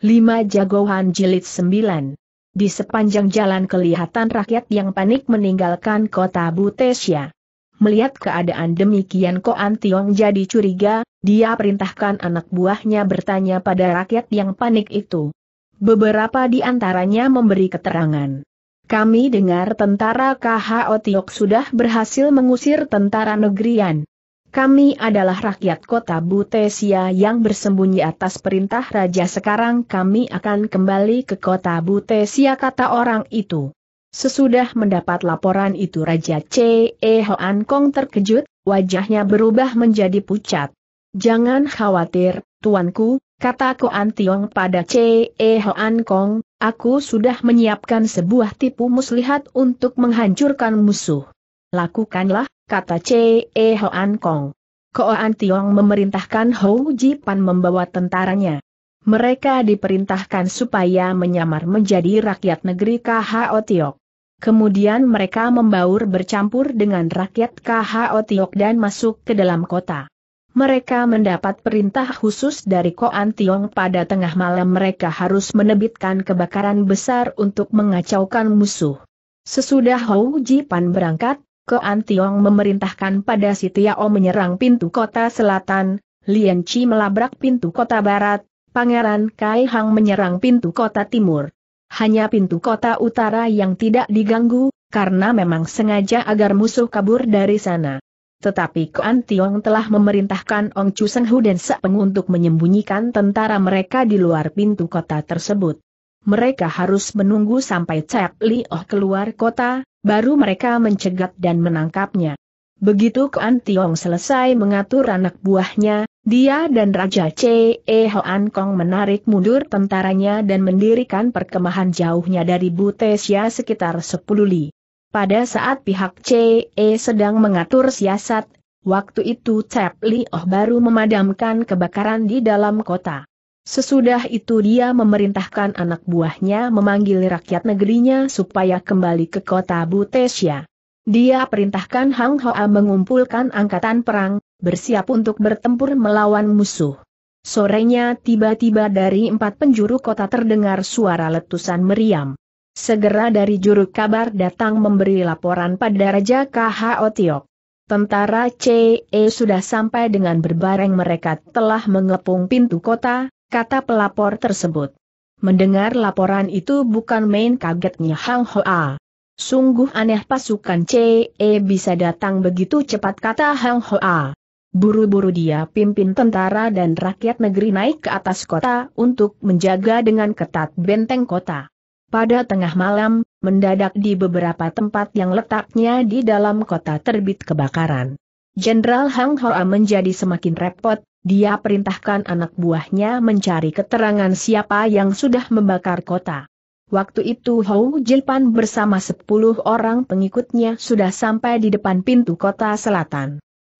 5 Jagoan Jilid 9 Di sepanjang jalan kelihatan rakyat yang panik meninggalkan kota Butesia. Melihat keadaan demikian Koan Tiong jadi curiga, dia perintahkan anak buahnya bertanya pada rakyat yang panik itu. Beberapa di antaranya memberi keterangan. Kami dengar tentara KHO Tiok sudah berhasil mengusir tentara negerian. Kami adalah rakyat kota Butesia yang bersembunyi atas perintah raja sekarang kami akan kembali ke kota Butesia kata orang itu. Sesudah mendapat laporan itu Raja C.E. Hoan Kong terkejut, wajahnya berubah menjadi pucat. Jangan khawatir, tuanku, kata Koan Tiong pada C.E. Hoan Kong, aku sudah menyiapkan sebuah tipu muslihat untuk menghancurkan musuh. Lakukanlah, kata C. E. Hoan Kong. Koan Tiong memerintahkan Hou Pan membawa tentaranya. Mereka diperintahkan supaya menyamar menjadi rakyat negeri KHO Tiok. Kemudian mereka membaur bercampur dengan rakyat KHO Tiok dan masuk ke dalam kota. Mereka mendapat perintah khusus dari Koan Tiong pada tengah malam mereka harus menebitkan kebakaran besar untuk mengacaukan musuh. Sesudah Hou Pan berangkat, ke Antiong memerintahkan pada si Tiao menyerang pintu kota selatan, Lian Chi melabrak pintu kota barat, Pangeran Kai Hang menyerang pintu kota timur. Hanya pintu kota utara yang tidak diganggu, karena memang sengaja agar musuh kabur dari sana. Tetapi Koan Tiong telah memerintahkan Ong Chu Seng Hu dan untuk menyembunyikan tentara mereka di luar pintu kota tersebut mereka harus menunggu sampai Cek Oh keluar kota, baru mereka mencegat dan menangkapnya. Begitu Kuan Tiong selesai mengatur anak buahnya, dia dan Raja C. E. Hoan Kong menarik mundur tentaranya dan mendirikan perkemahan jauhnya dari Butesia sekitar 10 li. Pada saat pihak C. E. sedang mengatur siasat, waktu itu Cep Li Oh baru memadamkan kebakaran di dalam kota. Sesudah itu dia memerintahkan anak buahnya memanggil rakyat negerinya supaya kembali ke kota Butesia. Dia perintahkan Hang Hoa mengumpulkan angkatan perang, bersiap untuk bertempur melawan musuh. Sorenya tiba-tiba dari empat penjuru kota terdengar suara letusan meriam. Segera dari juru kabar datang memberi laporan pada Raja K.H. Otiok. Tentara CE sudah sampai dengan berbareng mereka telah mengepung pintu kota, kata pelapor tersebut. Mendengar laporan itu bukan main kagetnya Hang Hoa. Sungguh aneh pasukan CE bisa datang begitu cepat kata Hang Hoa. Buru-buru dia pimpin tentara dan rakyat negeri naik ke atas kota untuk menjaga dengan ketat benteng kota. Pada tengah malam, mendadak di beberapa tempat yang letaknya di dalam kota terbit kebakaran. Jenderal Hang Hoa menjadi semakin repot, dia perintahkan anak buahnya mencari keterangan siapa yang sudah membakar kota. Waktu itu Hou Jilpan bersama sepuluh orang pengikutnya sudah sampai di depan pintu kota selatan.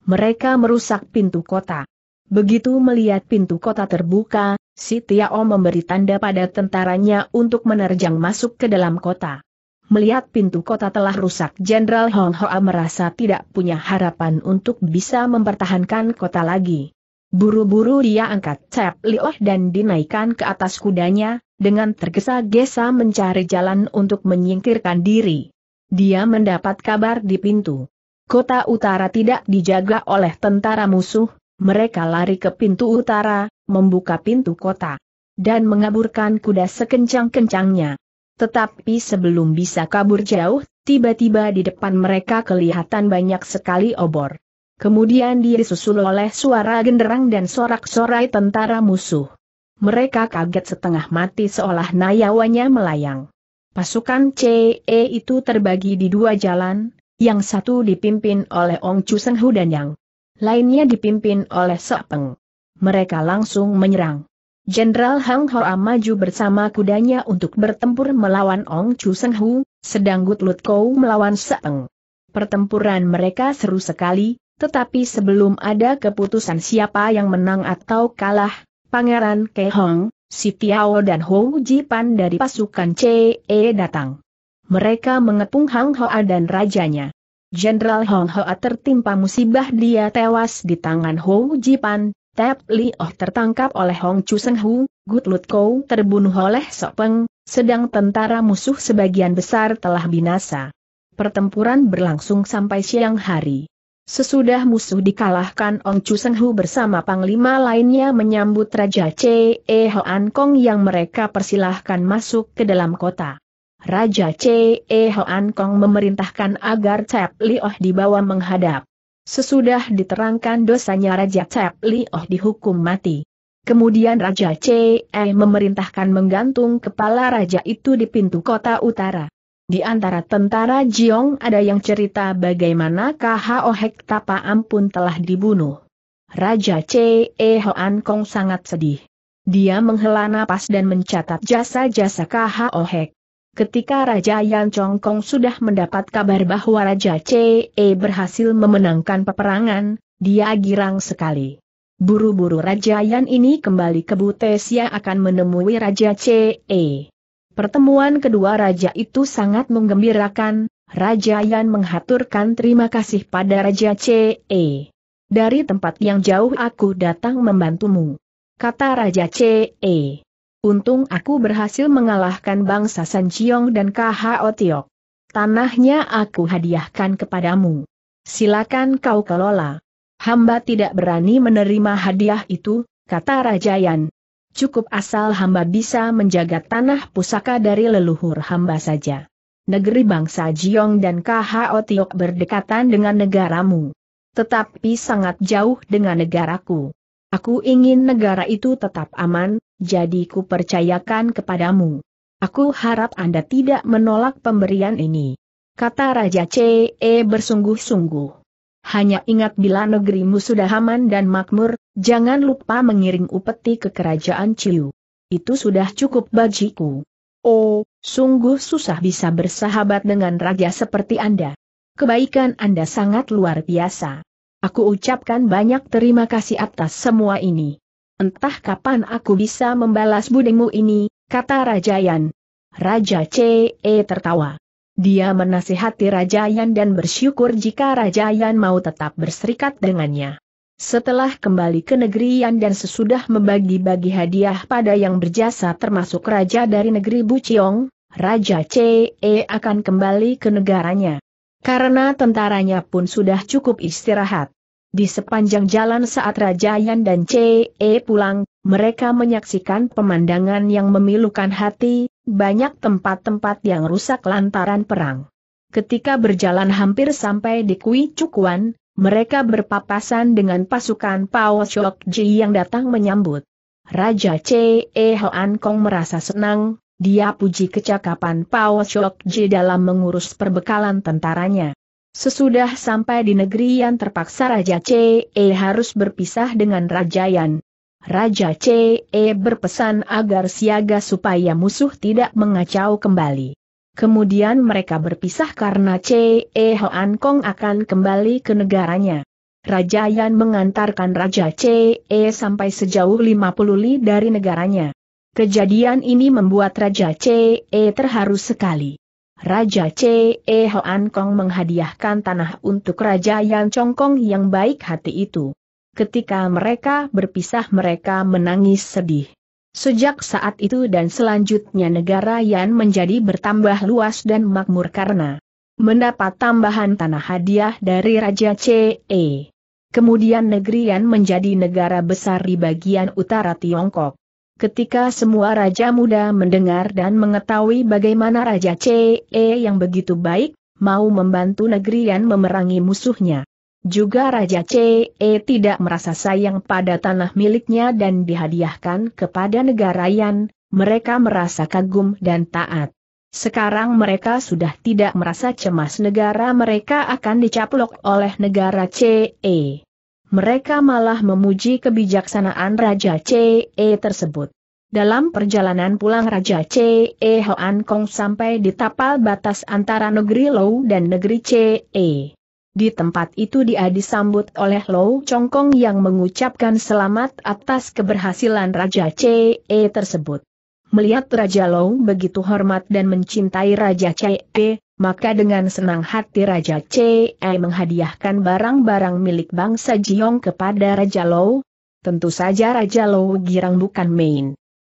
Mereka merusak pintu kota. Begitu melihat pintu kota terbuka, si Tiao memberi tanda pada tentaranya untuk menerjang masuk ke dalam kota. Melihat pintu kota telah rusak Jenderal Hong Hoa merasa tidak punya harapan untuk bisa mempertahankan kota lagi. Buru-buru dia angkat Cep Lioh dan dinaikkan ke atas kudanya, dengan tergesa-gesa mencari jalan untuk menyingkirkan diri. Dia mendapat kabar di pintu. Kota utara tidak dijaga oleh tentara musuh, mereka lari ke pintu utara, membuka pintu kota. Dan mengaburkan kuda sekencang-kencangnya. Tetapi sebelum bisa kabur jauh, tiba-tiba di depan mereka kelihatan banyak sekali obor. Kemudian dia disusul oleh suara genderang dan sorak-sorai tentara musuh. Mereka kaget setengah mati seolah nayawanya melayang. Pasukan CE itu terbagi di dua jalan, yang satu dipimpin oleh Ong Chu Seng Hu dan yang lainnya dipimpin oleh Sok Peng. Mereka langsung menyerang. Jenderal Hang Hoa maju bersama kudanya untuk bertempur melawan Ong Chu Seng Hu, sedang Gut Lut Kou melawan Sok Peng. Pertempuran mereka seru sekali, tetapi sebelum ada keputusan siapa yang menang atau kalah, Pangeran Ke Hong, Si Tiao dan Hou Jipan dari pasukan CE datang. Mereka mengepung Hang Hoa dan rajanya. Jenderal Hong Hoa tertimpa musibah dia tewas di tangan Hou Jipan, Tep Li Oh tertangkap oleh Hong Chu Seng Hu, Gut Lut Kou terbunuh oleh Sok Peng, sedang tentara musuh sebagian besar telah binasa. Pertempuran berlangsung sampai siang hari. Sesudah musuh dikalahkan Ong Chu Seng Hu bersama panglima lainnya menyambut Raja Che E. An Kong yang mereka persilahkan masuk ke dalam kota. Raja Che E. An Kong memerintahkan agar Cep Li Oh dibawa menghadap. Sesudah diterangkan dosanya Raja Cep Li Oh dihukum mati. Kemudian Raja Che E memerintahkan menggantung kepala raja itu di pintu kota utara. Di antara tentara Jiong ada yang cerita bagaimana KHO Hek Tapa Ampun telah dibunuh. Raja C.E. Hoan Kong sangat sedih. Dia menghela napas dan mencatat jasa-jasa KHO Hek. Ketika Raja Yan Chong Kong sudah mendapat kabar bahwa Raja C.E. berhasil memenangkan peperangan, dia girang sekali. Buru-buru Raja Yan ini kembali ke Butesia akan menemui Raja C.E. Pertemuan kedua raja itu sangat menggembirakan, Raja Yan menghaturkan terima kasih pada Raja C.E. Dari tempat yang jauh aku datang membantumu. Kata Raja C.E. Untung aku berhasil mengalahkan bangsa San Chiong dan K.H.O. Tiok. Tanahnya aku hadiahkan kepadamu. Silakan kau kelola. Hamba tidak berani menerima hadiah itu, kata Raja Yan, Cukup asal hamba bisa menjaga tanah pusaka dari leluhur hamba saja. Negeri bangsa Jiong dan KHO Tiok berdekatan dengan negaramu. Tetapi sangat jauh dengan negaraku. Aku ingin negara itu tetap aman, jadi ku percayakan kepadamu. Aku harap Anda tidak menolak pemberian ini. Kata Raja CE eh, bersungguh-sungguh. Hanya ingat bila negerimu sudah aman dan makmur, jangan lupa mengiring upeti ke kerajaan Ciu. Itu sudah cukup bagiku. Oh, sungguh susah bisa bersahabat dengan raja seperti Anda. Kebaikan Anda sangat luar biasa. Aku ucapkan banyak terima kasih atas semua ini. Entah kapan aku bisa membalas budimu ini, kata Raja Yan. Raja CE tertawa. Dia menasihati Raja Yan dan bersyukur jika Raja Yan mau tetap berserikat dengannya. Setelah kembali ke negeri Yan dan sesudah membagi-bagi hadiah pada yang berjasa termasuk raja dari negeri Buciong, Raja CE akan kembali ke negaranya. Karena tentaranya pun sudah cukup istirahat. Di sepanjang jalan saat Raja Yan dan C.E. E pulang, mereka menyaksikan pemandangan yang memilukan hati, banyak tempat-tempat yang rusak lantaran perang. Ketika berjalan hampir sampai di Kui Cukuan, mereka berpapasan dengan pasukan Pao Shok Ji yang datang menyambut. Raja C.E. E Hoan Kong merasa senang, dia puji kecakapan Pao Shok Ji dalam mengurus perbekalan tentaranya. Sesudah sampai di negeri yang terpaksa Raja CE harus berpisah dengan Raja Yan. Raja CE berpesan agar siaga supaya musuh tidak mengacau kembali. Kemudian mereka berpisah karena CE Hoan Kong akan kembali ke negaranya. Raja Yan mengantarkan Raja CE sampai sejauh 50 li dari negaranya. Kejadian ini membuat Raja CE terharu sekali. Raja Ce E. Hoan Kong menghadiahkan tanah untuk Raja Yan Chong Kong yang baik hati itu. Ketika mereka berpisah mereka menangis sedih. Sejak saat itu dan selanjutnya negara Yan menjadi bertambah luas dan makmur karena mendapat tambahan tanah hadiah dari Raja Ce. Kemudian negeri Yan menjadi negara besar di bagian utara Tiongkok. Ketika semua raja muda mendengar dan mengetahui bagaimana Raja CE yang begitu baik, mau membantu negeri dan memerangi musuhnya. Juga Raja CE tidak merasa sayang pada tanah miliknya dan dihadiahkan kepada negara Yan, mereka merasa kagum dan taat. Sekarang mereka sudah tidak merasa cemas negara mereka akan dicaplok oleh negara CE mereka malah memuji kebijaksanaan Raja C.E. tersebut. Dalam perjalanan pulang Raja C.E. Hoan Kong sampai di tapal batas antara negeri Lou dan negeri C.E. Di tempat itu dia disambut oleh Lou Kong yang mengucapkan selamat atas keberhasilan Raja C.E. tersebut. Melihat Raja Lou begitu hormat dan mencintai Raja C.E., maka dengan senang hati Raja Chei menghadiahkan barang-barang milik bangsa Jiong kepada Raja Lou. Tentu saja Raja Lou girang bukan main.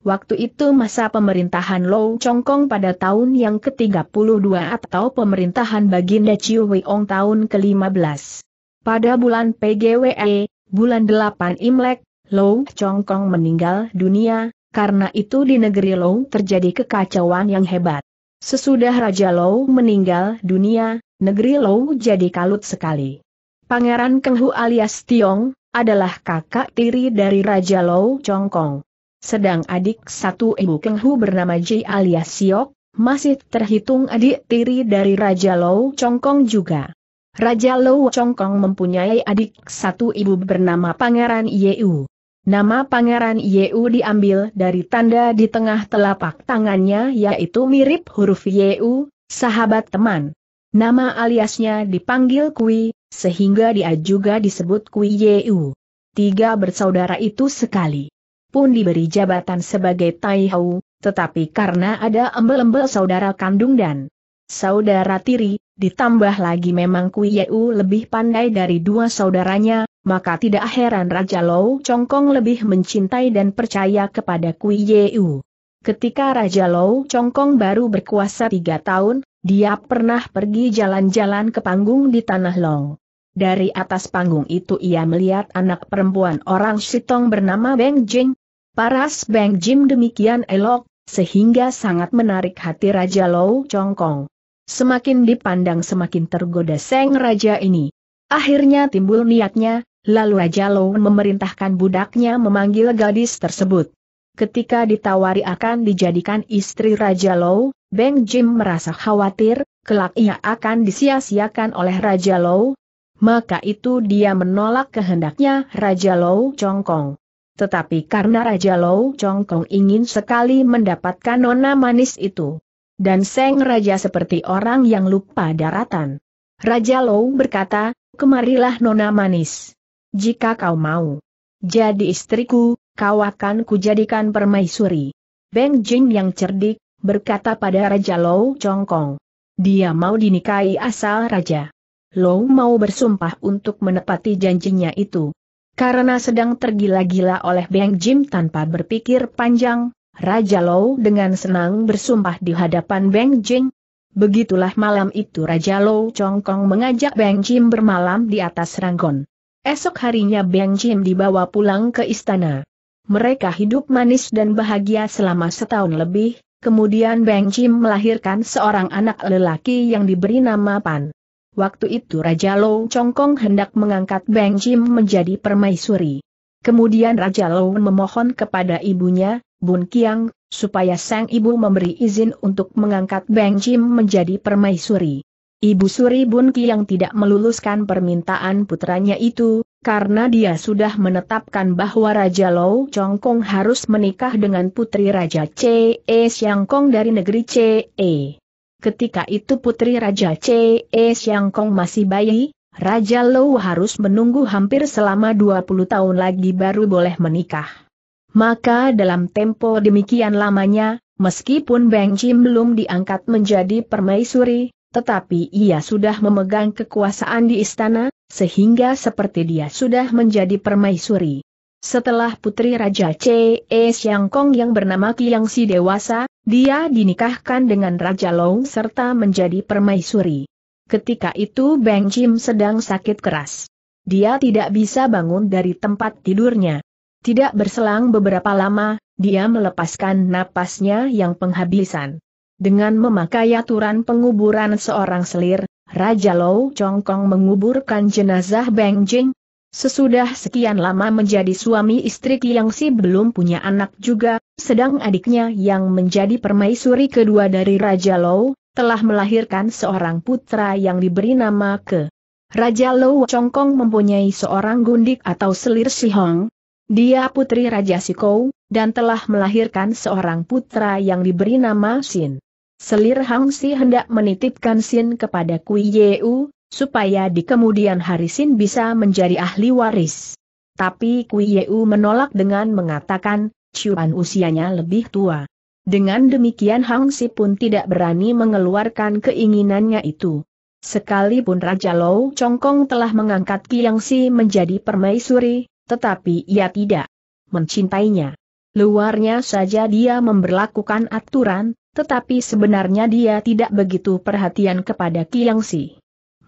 Waktu itu masa pemerintahan Lou Chongkong pada tahun yang ke-32 atau pemerintahan Baginda Chiu Weiong tahun ke-15. Pada bulan PGWE, bulan 8 Imlek, Lou Chongkong meninggal dunia, karena itu di negeri Lou terjadi kekacauan yang hebat. Sesudah Raja Lou meninggal dunia, negeri Lou jadi kalut sekali. Pangeran Kenghu alias Tiong, adalah kakak tiri dari Raja Lou Kong. Sedang adik satu ibu Keng Hu bernama Ji alias Siok, masih terhitung adik tiri dari Raja Lou Kong juga. Raja Lou Kong mempunyai adik satu ibu bernama Pangeran Yeu. Nama Pangeran Yeu diambil dari tanda di tengah telapak tangannya yaitu mirip huruf Yeu, sahabat teman. Nama aliasnya dipanggil Kui, sehingga dia juga disebut Kui Yeu. Tiga bersaudara itu sekali pun diberi jabatan sebagai Taihau, tetapi karena ada embel-embel saudara kandung dan saudara tiri, ditambah lagi memang Kui Yeu lebih pandai dari dua saudaranya, maka tidak heran Raja Lou Congkong lebih mencintai dan percaya kepada Kui Yeu. Ketika Raja Lou Congkong baru berkuasa tiga tahun, dia pernah pergi jalan-jalan ke panggung di Tanah Long. Dari atas panggung itu ia melihat anak perempuan orang Sitong bernama Beng Jing. Paras Beng Jing demikian elok, sehingga sangat menarik hati Raja Lou Congkong. Semakin dipandang semakin tergoda Seng Raja ini. Akhirnya timbul niatnya, Lalu Raja Lou memerintahkan budaknya memanggil gadis tersebut. Ketika ditawari akan dijadikan istri Raja Lou, Beng Jim merasa khawatir, kelak ia akan disia-siakan oleh Raja Lou. Maka itu dia menolak kehendaknya Raja Lou Chongkong. Tetapi karena Raja Lou Chongkong ingin sekali mendapatkan nona manis itu. Dan Seng Raja seperti orang yang lupa daratan. Raja Lou berkata, kemarilah nona manis jika kau mau. Jadi istriku, kau akan kujadikan permaisuri. Beng Jing yang cerdik, berkata pada Raja Lou Kong. Dia mau dinikahi asal Raja. Lou mau bersumpah untuk menepati janjinya itu. Karena sedang tergila-gila oleh Beng Jim tanpa berpikir panjang, Raja Lou dengan senang bersumpah di hadapan Beng Jing. Begitulah malam itu Raja Lou Kong mengajak Beng Jim bermalam di atas Ranggon. Esok harinya Beng Jim dibawa pulang ke istana. Mereka hidup manis dan bahagia selama setahun lebih, kemudian Beng Jim melahirkan seorang anak lelaki yang diberi nama Pan. Waktu itu Raja Lou Chongkong hendak mengangkat Beng Jim menjadi permaisuri. Kemudian Raja Lou memohon kepada ibunya, Bun Kiang, supaya sang ibu memberi izin untuk mengangkat Beng Jim menjadi permaisuri. Ibu Suri Bunki yang tidak meluluskan permintaan putranya itu, karena dia sudah menetapkan bahwa Raja Lou Chong Kong harus menikah dengan putri Raja C.E. Siang Kong dari negeri C.E. Ketika itu putri Raja C.E. Siang Kong masih bayi, Raja Lou harus menunggu hampir selama 20 tahun lagi baru boleh menikah. Maka dalam tempo demikian lamanya, meskipun Beng Jim belum diangkat menjadi permaisuri, tetapi ia sudah memegang kekuasaan di istana, sehingga seperti dia sudah menjadi permaisuri. Setelah putri Raja C.E. Siang Kong yang bernama Kiang Si dewasa, dia dinikahkan dengan Raja Long serta menjadi permaisuri. Ketika itu Bang Jim sedang sakit keras. Dia tidak bisa bangun dari tempat tidurnya. Tidak berselang beberapa lama, dia melepaskan napasnya yang penghabisan. Dengan memakai aturan penguburan seorang selir, Raja Lou Kong menguburkan jenazah Beng Jing. Sesudah sekian lama menjadi suami istri yang si belum punya anak juga, sedang adiknya yang menjadi permaisuri kedua dari Raja Lou, telah melahirkan seorang putra yang diberi nama ke. Raja Lou Kong mempunyai seorang gundik atau selir Si Hong. Dia putri Raja Sikou, dan telah melahirkan seorang putra yang diberi nama Sin. Selir Hang Si hendak menitipkan Sin kepada Kui Yeu, supaya di kemudian hari Sin bisa menjadi ahli waris. Tapi Kui Yeu menolak dengan mengatakan, Chuan usianya lebih tua. Dengan demikian Hang Si pun tidak berani mengeluarkan keinginannya itu. Sekalipun Raja Lou Congkong telah mengangkat Kiang Si menjadi permaisuri, tetapi ia tidak mencintainya. Luarnya saja dia memberlakukan aturan, tetapi sebenarnya dia tidak begitu perhatian kepada Kiangsi.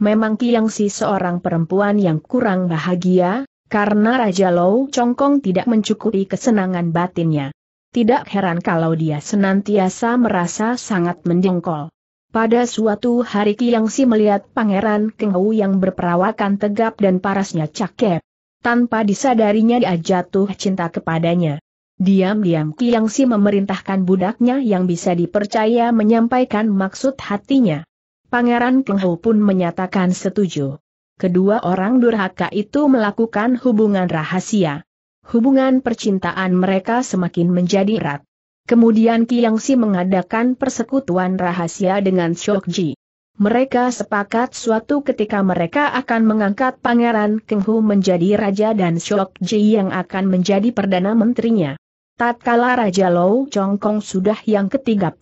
Memang Kiangsi seorang perempuan yang kurang bahagia, karena Raja Lou Congkong tidak mencukupi kesenangan batinnya. Tidak heran kalau dia senantiasa merasa sangat mendengkol. Pada suatu hari Kiangsi melihat Pangeran Keng yang berperawakan tegap dan parasnya cakep. Tanpa disadarinya dia jatuh cinta kepadanya. Diam-diam Kiangsi memerintahkan budaknya yang bisa dipercaya menyampaikan maksud hatinya. Pangeran Kenghu pun menyatakan setuju. Kedua orang durhaka itu melakukan hubungan rahasia. Hubungan percintaan mereka semakin menjadi erat. Kemudian Kiangsi mengadakan persekutuan rahasia dengan Shokji. Mereka sepakat suatu ketika mereka akan mengangkat Pangeran Kenghu menjadi raja dan Shokji yang akan menjadi perdana menterinya. Tatkala Raja Lou Kong sudah yang ke-31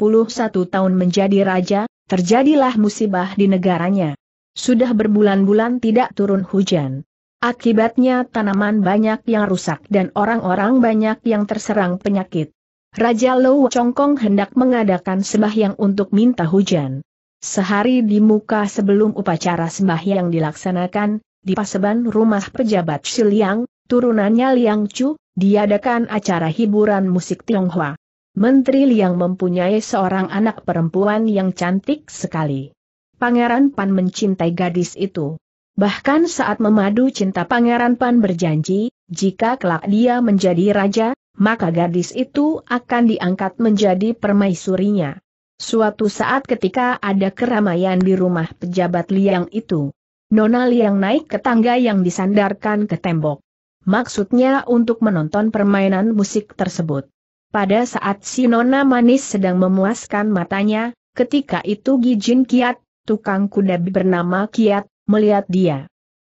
tahun menjadi raja, terjadilah musibah di negaranya. Sudah berbulan-bulan tidak turun hujan. Akibatnya tanaman banyak yang rusak dan orang-orang banyak yang terserang penyakit. Raja Lou Kong hendak mengadakan sembahyang untuk minta hujan. Sehari di muka sebelum upacara sembahyang dilaksanakan, di paseban rumah pejabat Siliang, Turunannya Liang Chu, diadakan acara hiburan musik Tionghoa. Menteri Liang mempunyai seorang anak perempuan yang cantik sekali. Pangeran Pan mencintai gadis itu. Bahkan saat memadu cinta Pangeran Pan berjanji, jika kelak dia menjadi raja, maka gadis itu akan diangkat menjadi permaisurinya. Suatu saat ketika ada keramaian di rumah pejabat Liang itu, Nona Liang naik ke tangga yang disandarkan ke tembok maksudnya untuk menonton permainan musik tersebut. Pada saat si Nona Manis sedang memuaskan matanya, ketika itu Gijin Kiat, tukang kuda bernama Kiat, melihat dia.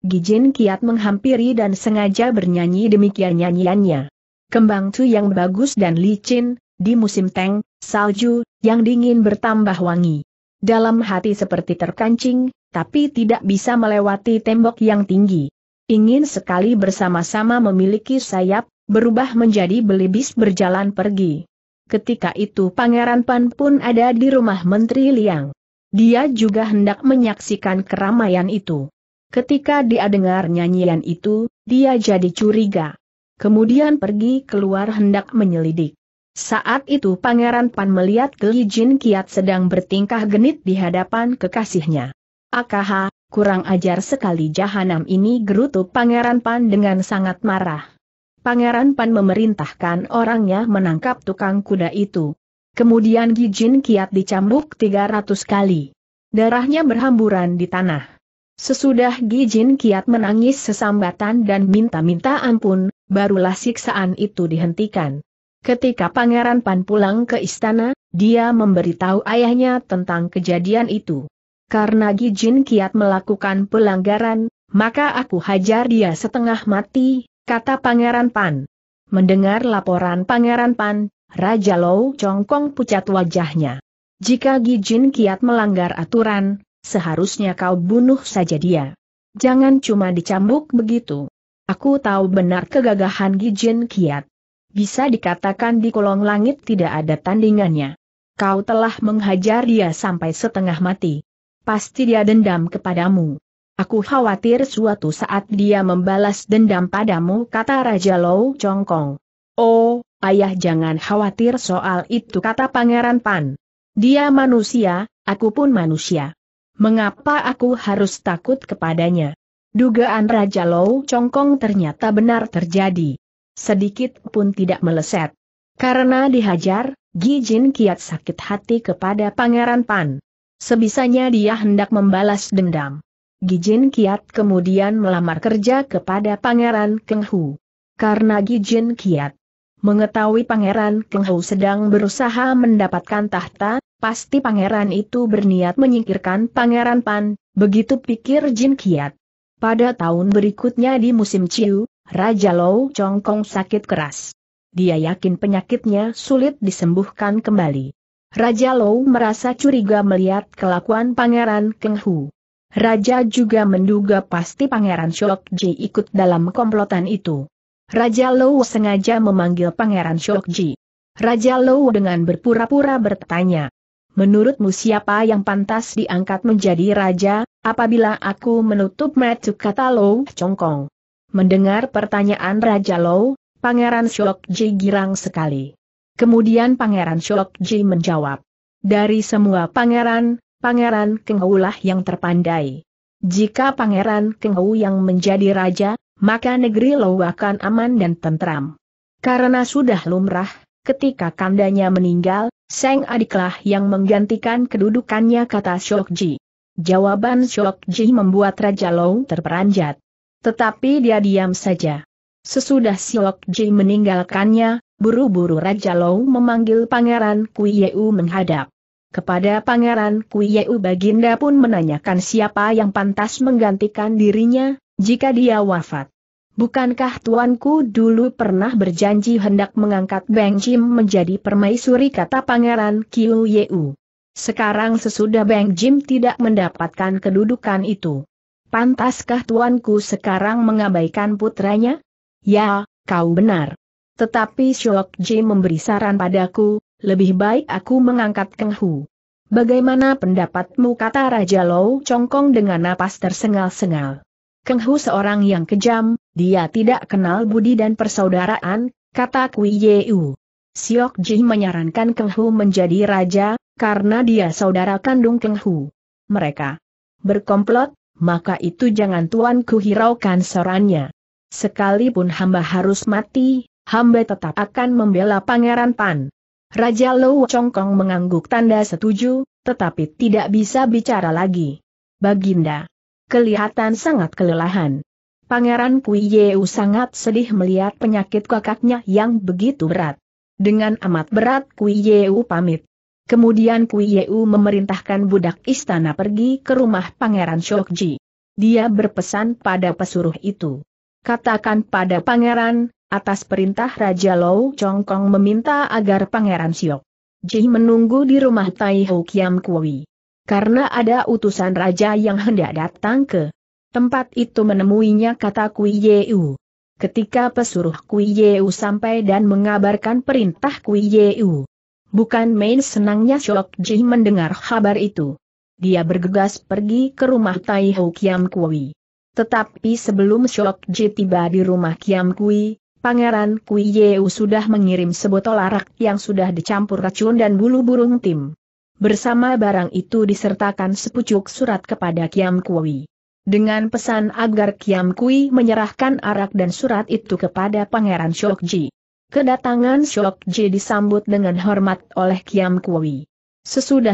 Gijin Kiat menghampiri dan sengaja bernyanyi demikian nyanyiannya. Kembang tu yang bagus dan licin, di musim teng, salju, yang dingin bertambah wangi. Dalam hati seperti terkancing, tapi tidak bisa melewati tembok yang tinggi ingin sekali bersama-sama memiliki sayap, berubah menjadi belibis berjalan pergi. Ketika itu Pangeran Pan pun ada di rumah Menteri Liang. Dia juga hendak menyaksikan keramaian itu. Ketika dia dengar nyanyian itu, dia jadi curiga. Kemudian pergi keluar hendak menyelidik. Saat itu Pangeran Pan melihat Geli Jin Kiat sedang bertingkah genit di hadapan kekasihnya. Akaha, Kurang ajar sekali jahanam ini gerutu Pangeran Pan dengan sangat marah. Pangeran Pan memerintahkan orangnya menangkap tukang kuda itu. Kemudian Gijin Kiat dicambuk 300 kali. Darahnya berhamburan di tanah. Sesudah Gijin Kiat menangis sesambatan dan minta-minta ampun, barulah siksaan itu dihentikan. Ketika Pangeran Pan pulang ke istana, dia memberitahu ayahnya tentang kejadian itu. Karena Gijin kiat melakukan pelanggaran, maka aku hajar dia setengah mati, kata Pangeran Pan. Mendengar laporan Pangeran Pan, Raja Lou congkong pucat wajahnya. Jika Gijin kiat melanggar aturan, seharusnya kau bunuh saja dia. Jangan cuma dicambuk begitu. Aku tahu benar kegagahan Gijin kiat. Bisa dikatakan di kolong langit tidak ada tandingannya. Kau telah menghajar dia sampai setengah mati pasti dia dendam kepadamu. Aku khawatir suatu saat dia membalas dendam padamu kata Raja Lou Chongkong. Oh, ayah jangan khawatir soal itu kata Pangeran Pan. Dia manusia, aku pun manusia. Mengapa aku harus takut kepadanya? Dugaan Raja Lou Chongkong ternyata benar terjadi. Sedikit pun tidak meleset. Karena dihajar, Gijin kiat sakit hati kepada Pangeran Pan. Sebisanya dia hendak membalas dendam. Gijin Kiat kemudian melamar kerja kepada Pangeran Keng Hu. Karena Gijin Kiat mengetahui Pangeran Keng Hu sedang berusaha mendapatkan tahta, pasti pangeran itu berniat menyingkirkan Pangeran Pan, begitu pikir Jin Kiat. Pada tahun berikutnya di musim Ciu, Raja Lou Chong Kong sakit keras. Dia yakin penyakitnya sulit disembuhkan kembali. Raja Lou merasa curiga melihat kelakuan Pangeran Keng Hu. Raja juga menduga pasti Pangeran Shok Ji ikut dalam komplotan itu. Raja Lou sengaja memanggil Pangeran Shok Ji. Raja Lou dengan berpura-pura bertanya, Menurutmu siapa yang pantas diangkat menjadi raja, apabila aku menutup mata kata Lou Chongkong? Mendengar pertanyaan Raja Lou, Pangeran Shok Ji girang sekali. Kemudian Pangeran Ji menjawab. Dari semua pangeran, Pangeran lah yang terpandai. Jika Pangeran Kenghou yang menjadi raja, maka negeri Lou akan aman dan tentram. Karena sudah lumrah, ketika kandanya meninggal, Seng adiklah yang menggantikan kedudukannya kata Ji. Jawaban Ji membuat Raja Lou terperanjat. Tetapi dia diam saja. Sesudah Ji meninggalkannya, Buru-buru Raja Lou memanggil Pangeran Kui Yeu menghadap. Kepada Pangeran Kui Yeu Baginda pun menanyakan siapa yang pantas menggantikan dirinya, jika dia wafat. Bukankah tuanku dulu pernah berjanji hendak mengangkat Beng Jim menjadi permaisuri kata Pangeran Kiu Yeu. Sekarang sesudah Beng Jim tidak mendapatkan kedudukan itu. Pantaskah tuanku sekarang mengabaikan putranya? Ya, kau benar. Tetapi Shok Ji memberi saran padaku, lebih baik aku mengangkat Keng Hu. Bagaimana pendapatmu kata Raja Lou congkong dengan napas tersengal-sengal. Keng Hu seorang yang kejam, dia tidak kenal budi dan persaudaraan, kata Kui U. Siok Ji menyarankan Keng Hu menjadi raja, karena dia saudara kandung Keng Hu. Mereka berkomplot, maka itu jangan tuanku hiraukan sorannya. Sekalipun hamba harus mati, hamba tetap akan membela Pangeran Pan. Raja Lou Chongkong mengangguk tanda setuju, tetapi tidak bisa bicara lagi. Baginda. Kelihatan sangat kelelahan. Pangeran Kui Yeu sangat sedih melihat penyakit kakaknya yang begitu berat. Dengan amat berat Kui Yeu pamit. Kemudian Kui Yeu memerintahkan budak istana pergi ke rumah Pangeran Shokji. Dia berpesan pada pesuruh itu. Katakan pada pangeran, atas perintah Raja Lou Chong Kong meminta agar Pangeran Siok Ji menunggu di rumah Tai Ho Kiam Kui. Karena ada utusan raja yang hendak datang ke tempat itu menemuinya kata Kui Yeu. Ketika pesuruh Kui Yeu sampai dan mengabarkan perintah Kui Yeu. Bukan main senangnya Siok Ji mendengar kabar itu. Dia bergegas pergi ke rumah Tai Ho Kiam Kui. Tetapi sebelum Siok Ji tiba di rumah Kiam Kui, Pangeran Kui Kuiyeu sudah mengirim sebotol arak yang sudah dicampur racun dan bulu burung tim. Bersama barang itu disertakan sepucuk surat kepada Kiam Kui. Dengan pesan agar Kiam Kui menyerahkan arak dan surat itu kepada Pangeran Ji. Kedatangan Ji disambut dengan hormat oleh Kiam Kui. Sesudah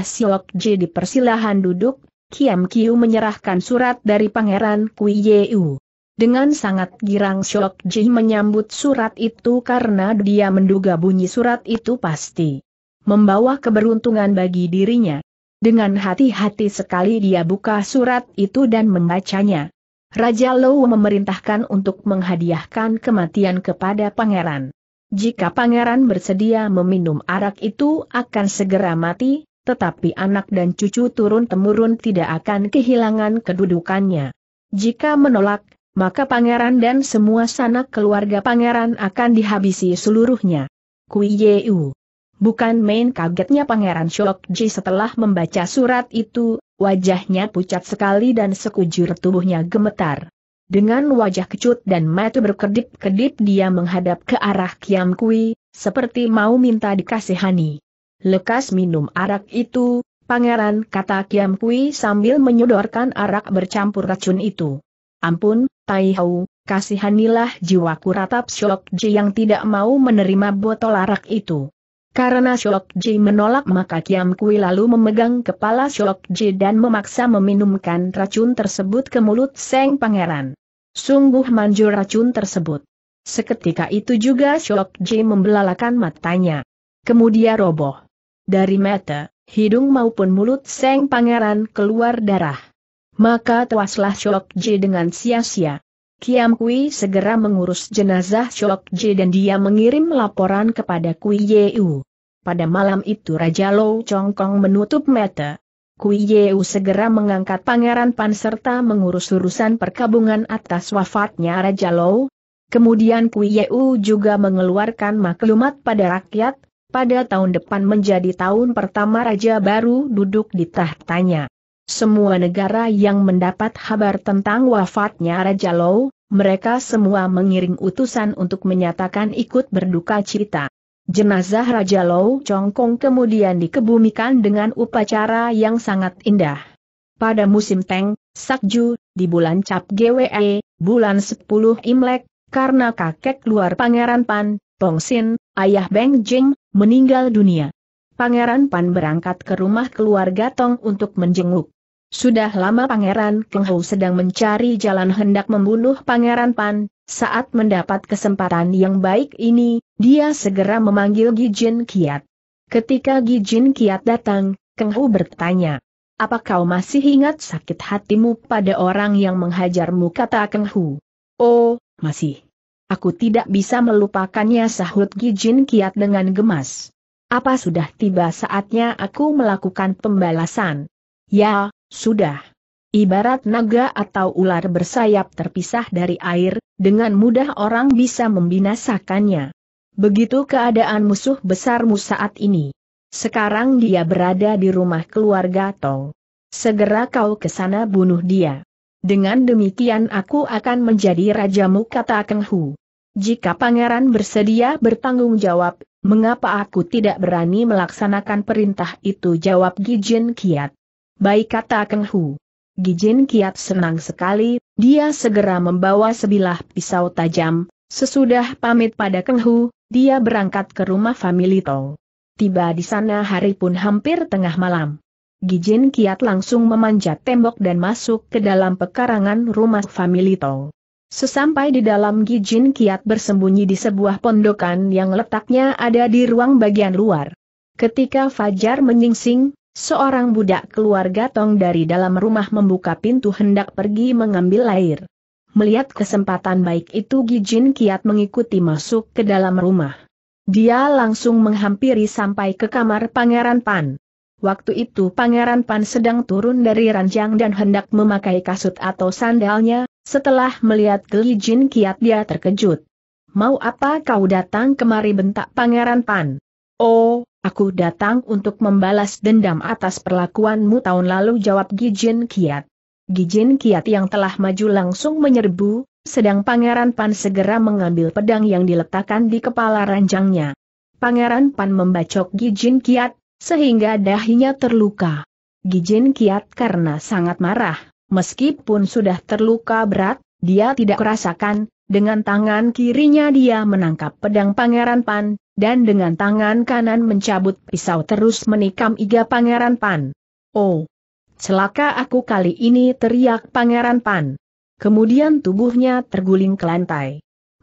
Ji dipersilahan duduk, Kiam Kiu menyerahkan surat dari Pangeran Kui Yeu. Dengan sangat girang Shok Ji menyambut surat itu karena dia menduga bunyi surat itu pasti membawa keberuntungan bagi dirinya. Dengan hati-hati sekali dia buka surat itu dan membacanya. Raja Lou memerintahkan untuk menghadiahkan kematian kepada pangeran. Jika pangeran bersedia meminum arak itu akan segera mati, tetapi anak dan cucu turun-temurun tidak akan kehilangan kedudukannya. Jika menolak, maka pangeran dan semua sanak keluarga pangeran akan dihabisi seluruhnya. Kui Yeu. Bukan main kagetnya pangeran Shokji setelah membaca surat itu, wajahnya pucat sekali dan sekujur tubuhnya gemetar. Dengan wajah kecut dan mata berkedip-kedip dia menghadap ke arah Kiam Kui, seperti mau minta dikasihani. Lekas minum arak itu, pangeran kata Kiam Kui sambil menyodorkan arak bercampur racun itu. Ampun, Tai Hau, kasihanilah jiwaku ratap Ji yang tidak mau menerima botol arak itu. Karena Ji menolak maka Kiam Kui lalu memegang kepala Ji dan memaksa meminumkan racun tersebut ke mulut Seng Pangeran. Sungguh manjur racun tersebut. Seketika itu juga Ji membelalakan matanya. Kemudian roboh. Dari mata, hidung maupun mulut Seng Pangeran keluar darah. Maka tewaslah Ji dengan sia-sia. Kiam Kui segera mengurus jenazah Ji dan dia mengirim laporan kepada Kui Yeu. Pada malam itu Raja Lou Kong menutup mata. Kui Yeu segera mengangkat Pangeran Pan serta mengurus urusan perkabungan atas wafatnya Raja Lou. Kemudian Kui Yeu juga mengeluarkan maklumat pada rakyat, pada tahun depan menjadi tahun pertama Raja baru duduk di tahtanya. Semua negara yang mendapat kabar tentang wafatnya Raja Lou, mereka semua mengiring utusan untuk menyatakan ikut berduka cita. Jenazah Raja Lou Chongkong kemudian dikebumikan dengan upacara yang sangat indah. Pada musim Teng, Sakju, di bulan Cap GWE, bulan 10 Imlek, karena kakek luar Pangeran Pan, Sin, ayah Beng Jing, meninggal dunia. Pangeran Pan berangkat ke rumah keluarga Tong untuk menjenguk. Sudah lama Pangeran Keng Hu sedang mencari jalan hendak membunuh Pangeran Pan, saat mendapat kesempatan yang baik ini, dia segera memanggil Gijin Kiat. Ketika Gijin Kiat datang, Keng Hu bertanya, apa kau masih ingat sakit hatimu pada orang yang menghajarmu kata Keng Hu? Oh, masih. Aku tidak bisa melupakannya sahut Gijin Kiat dengan gemas. Apa sudah tiba saatnya aku melakukan pembalasan? Ya, sudah. Ibarat naga atau ular bersayap terpisah dari air, dengan mudah orang bisa membinasakannya. Begitu keadaan musuh besarmu saat ini. Sekarang dia berada di rumah keluarga Tong. Segera kau ke sana bunuh dia. Dengan demikian aku akan menjadi rajamu kata Keng Hu. Jika pangeran bersedia bertanggung jawab, mengapa aku tidak berani melaksanakan perintah itu jawab Gijin Kiat. Baik kata Keng Hu. Gijin kiat senang sekali, dia segera membawa sebilah pisau tajam, sesudah pamit pada Keng Hu, dia berangkat ke rumah famili Tong. Tiba di sana hari pun hampir tengah malam. Gijin Kiat langsung memanjat tembok dan masuk ke dalam pekarangan rumah famili Tong. Sesampai di dalam Gijin Kiat bersembunyi di sebuah pondokan yang letaknya ada di ruang bagian luar. Ketika Fajar menyingsing, Seorang budak keluarga Tong dari dalam rumah membuka pintu hendak pergi mengambil air. Melihat kesempatan baik itu Gijin kiat mengikuti masuk ke dalam rumah. Dia langsung menghampiri sampai ke kamar Pangeran Pan. Waktu itu Pangeran Pan sedang turun dari ranjang dan hendak memakai kasut atau sandalnya, setelah melihat Gijin kiat dia terkejut. Mau apa kau datang kemari bentak Pangeran Pan? Oh, Aku datang untuk membalas dendam atas perlakuanmu tahun lalu jawab Gijin Kiat. Gijin Kiat yang telah maju langsung menyerbu, sedang Pangeran Pan segera mengambil pedang yang diletakkan di kepala ranjangnya. Pangeran Pan membacok Gijin Kiat, sehingga dahinya terluka. Gijin Kiat karena sangat marah, meskipun sudah terluka berat, dia tidak merasakan dengan tangan kirinya dia menangkap pedang Pangeran Pan, dan dengan tangan kanan mencabut pisau terus menikam iga Pangeran Pan. Oh! Celaka aku kali ini teriak Pangeran Pan. Kemudian tubuhnya terguling ke lantai.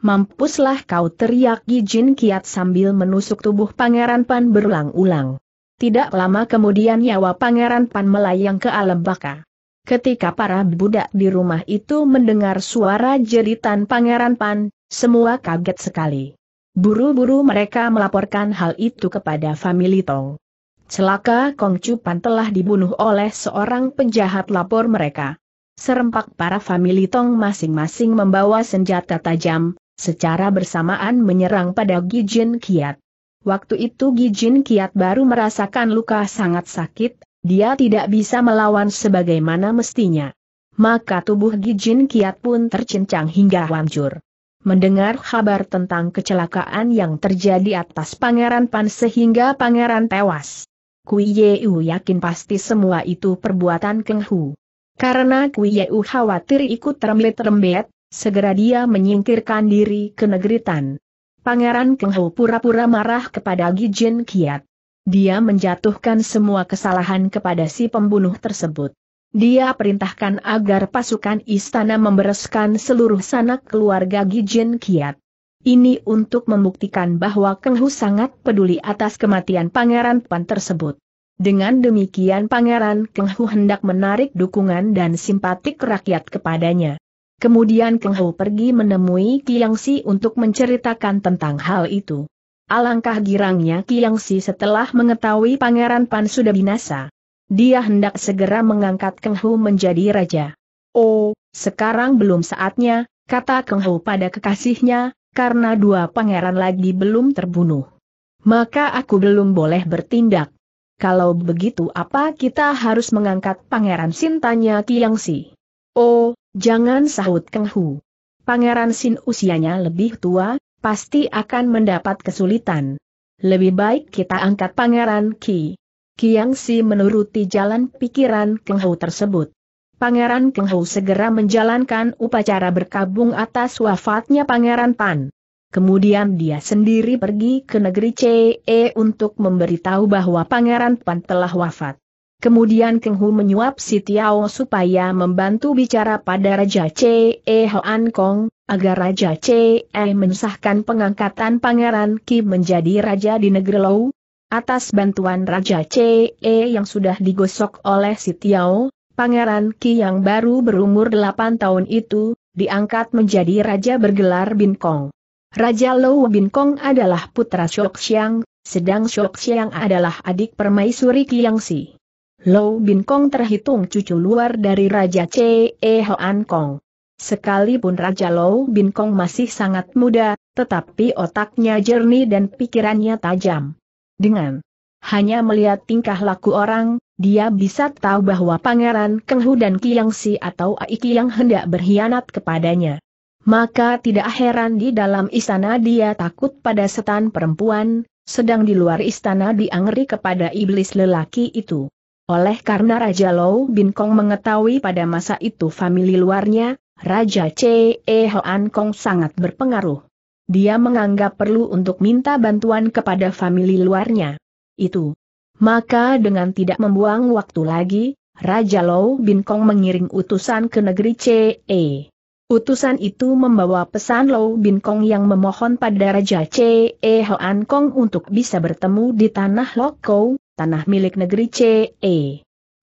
Mampuslah kau teriak Gijin Kiat sambil menusuk tubuh Pangeran Pan berulang-ulang. Tidak lama kemudian nyawa Pangeran Pan melayang ke alam baka. Ketika para budak di rumah itu mendengar suara jeritan Pangeran Pan, semua kaget sekali. Buru-buru mereka melaporkan hal itu kepada famili Tong. Celaka Kong Cupan telah dibunuh oleh seorang penjahat lapor mereka. Serempak para famili Tong masing-masing membawa senjata tajam, secara bersamaan menyerang pada Gijin Kiat. Waktu itu Gijin Kiat baru merasakan luka sangat sakit, dia tidak bisa melawan sebagaimana mestinya. Maka tubuh Gijin Kiat pun tercincang hingga hancur. Mendengar kabar tentang kecelakaan yang terjadi atas Pangeran Pan sehingga Pangeran tewas. Kui Yeu yakin pasti semua itu perbuatan Keng Hu. Karena Kui Yeu khawatir ikut terembet rembet segera dia menyingkirkan diri ke negeri Tan. Pangeran Keng Hu pura-pura marah kepada Gijin Kiat. Dia menjatuhkan semua kesalahan kepada si pembunuh tersebut. Dia perintahkan agar pasukan istana membereskan seluruh sanak keluarga Gijin Kiat. Ini untuk membuktikan bahwa Keng Hu sangat peduli atas kematian Pangeran Pan tersebut. Dengan demikian Pangeran Keng Hu hendak menarik dukungan dan simpatik rakyat kepadanya. Kemudian Keng Hu pergi menemui Kiang Si untuk menceritakan tentang hal itu. Alangkah girangnya Kiang Si setelah mengetahui Pangeran Pan sudah binasa. Dia hendak segera mengangkat Keng Hu menjadi raja. Oh, sekarang belum saatnya, kata Keng Hu pada kekasihnya, karena dua pangeran lagi belum terbunuh. Maka aku belum boleh bertindak. Kalau begitu apa kita harus mengangkat pangeran Sintanya Kiang Si? Oh, jangan sahut Keng Hu. Pangeran Sin usianya lebih tua, pasti akan mendapat kesulitan. Lebih baik kita angkat Pangeran Ki. Kiang Si menuruti jalan pikiran Keng Hou tersebut. Pangeran Keng Hou segera menjalankan upacara berkabung atas wafatnya Pangeran Pan. Kemudian dia sendiri pergi ke negeri CE untuk memberitahu bahwa Pangeran Pan telah wafat. Kemudian Keng Hu menyuap si Tiao supaya membantu bicara pada Raja CE Hoan Kong, agar Raja CE mensahkan pengangkatan Pangeran Ki menjadi Raja di negeri Lou, atas bantuan Raja CE yang sudah digosok oleh si Tiao, Pangeran Ki yang baru berumur 8 tahun itu, diangkat menjadi Raja bergelar Bin Kong. Raja Lou Bin Kong adalah putra Shouxiang, sedang Shouxiang adalah adik permaisuri Kiangsi. Lou Bin Kong terhitung cucu luar dari Raja CE Hoan Kong. Sekalipun Raja Lou Bin Kong masih sangat muda, tetapi otaknya jernih dan pikirannya tajam. Dengan hanya melihat tingkah laku orang, dia bisa tahu bahwa Pangeran Hu dan Si atau Aiki yang hendak berkhianat kepadanya. Maka tidak heran di dalam istana dia takut pada setan perempuan, sedang di luar istana diangeri kepada iblis lelaki itu. Oleh karena Raja Lou Bin Kong mengetahui pada masa itu famili luarnya, Raja C.E. Hoan Kong sangat berpengaruh. Dia menganggap perlu untuk minta bantuan kepada famili luarnya. Itu. Maka dengan tidak membuang waktu lagi, Raja Low Bin Kong mengiring utusan ke negeri Ce. Utusan itu membawa pesan Low Bin Kong yang memohon pada Raja C.E. Hoan Kong untuk bisa bertemu di tanah Lokou, tanah milik negeri Ce